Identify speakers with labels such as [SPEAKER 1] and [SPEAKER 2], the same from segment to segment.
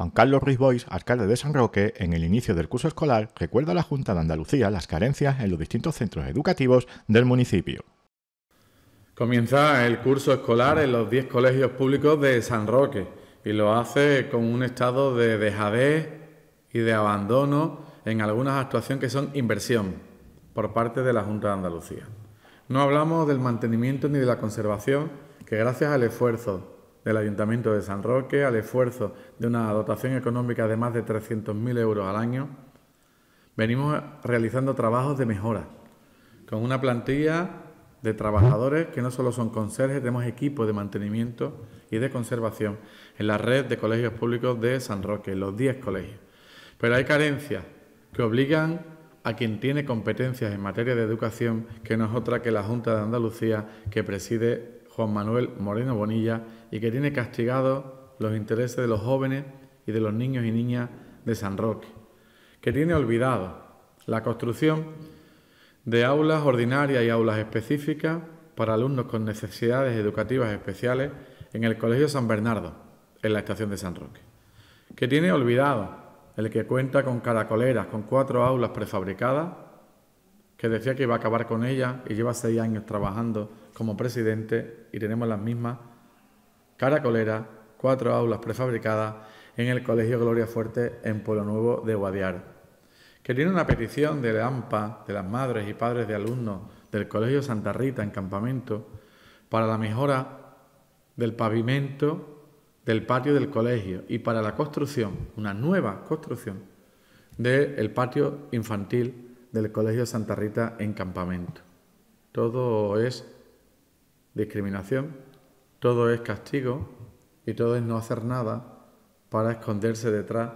[SPEAKER 1] Juan Carlos Ruiz alcalde de San Roque, en el inicio del curso escolar recuerda a la Junta de Andalucía las carencias en los distintos centros educativos del municipio.
[SPEAKER 2] Comienza el curso escolar en los 10 colegios públicos de San Roque y lo hace con un estado de dejadez y de abandono en algunas actuaciones que son inversión por parte de la Junta de Andalucía. No hablamos del mantenimiento ni de la conservación, que gracias al esfuerzo del Ayuntamiento de San Roque al esfuerzo de una dotación económica de más de 300.000 euros al año, venimos realizando trabajos de mejora, con una plantilla de trabajadores que no solo son conserjes, tenemos equipos de mantenimiento y de conservación en la red de colegios públicos de San Roque, los 10 colegios. Pero hay carencias que obligan a quien tiene competencias en materia de educación, que no es otra que la Junta de Andalucía, que preside Juan Manuel Moreno Bonilla y que tiene castigado los intereses de los jóvenes y de los niños y niñas de San Roque, que tiene olvidado la construcción de aulas ordinarias y aulas específicas para alumnos con necesidades educativas especiales en el Colegio San Bernardo, en la estación de San Roque, que tiene olvidado el que cuenta con caracoleras con cuatro aulas prefabricadas que decía que iba a acabar con ella y lleva seis años trabajando como presidente y tenemos las mismas caracoleras, cuatro aulas prefabricadas en el Colegio Gloria Fuerte en Pueblo Nuevo de Guadiar, que tiene una petición de la AMPA, de las madres y padres de alumnos del Colegio Santa Rita en campamento, para la mejora del pavimento del patio del colegio y para la construcción, una nueva construcción, del patio infantil del Colegio Santa Rita en campamento. Todo es discriminación, todo es castigo y todo es no hacer nada para esconderse detrás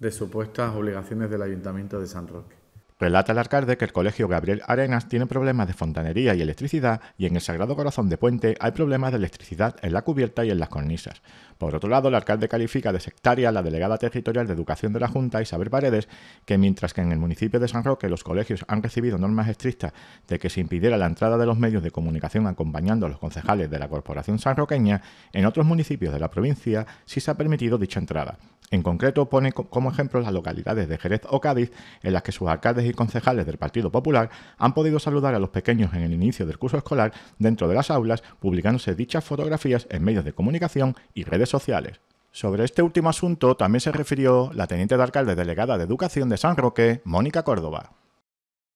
[SPEAKER 2] de supuestas obligaciones del Ayuntamiento de San Roque.
[SPEAKER 1] Relata el alcalde que el colegio Gabriel Arenas tiene problemas de fontanería y electricidad y en el Sagrado Corazón de Puente hay problemas de electricidad en la cubierta y en las cornisas. Por otro lado, el alcalde califica de sectaria a la delegada territorial de educación de la Junta, Isabel Paredes, que mientras que en el municipio de San Roque los colegios han recibido normas estrictas de que se impidiera la entrada de los medios de comunicación acompañando a los concejales de la Corporación Sanroqueña, en otros municipios de la provincia sí se ha permitido dicha entrada. En concreto, pone como ejemplo las localidades de Jerez o Cádiz, en las que sus alcaldes y concejales del Partido Popular han podido saludar a los pequeños en el inicio del curso escolar dentro de las aulas, publicándose dichas fotografías en medios de comunicación y redes sociales. Sobre este último asunto también se refirió la teniente de alcalde delegada de Educación de San Roque, Mónica Córdoba.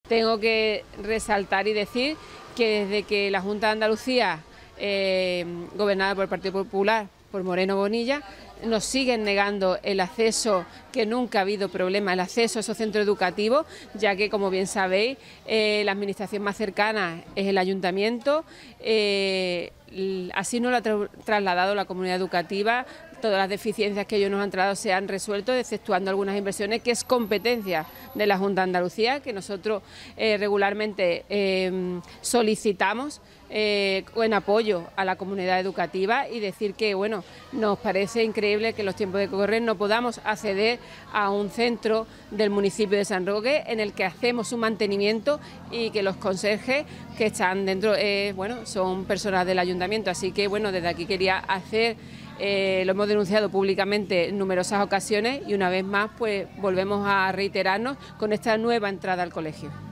[SPEAKER 3] Tengo que resaltar y decir que desde que la Junta de Andalucía, eh, gobernada por el Partido Popular, por Moreno Bonilla, nos siguen negando el acceso, que nunca ha habido problema, el acceso a esos centros educativos, ya que, como bien sabéis, eh, la administración más cercana es el ayuntamiento. Eh, así no lo ha trasladado la comunidad educativa todas las deficiencias que ellos nos han traído se han resuelto, exceptuando algunas inversiones que es competencia de la Junta de Andalucía, que nosotros eh, regularmente em, solicitamos. Eh, en apoyo a la comunidad educativa y decir que bueno nos parece increíble que en los tiempos de correr no podamos acceder a un centro del municipio de San Roque en el que hacemos un mantenimiento y que los conserjes que están dentro eh, bueno son personas del ayuntamiento así que bueno desde aquí quería hacer eh, lo hemos denunciado públicamente en numerosas ocasiones y una vez más pues volvemos a reiterarnos con esta nueva entrada al colegio.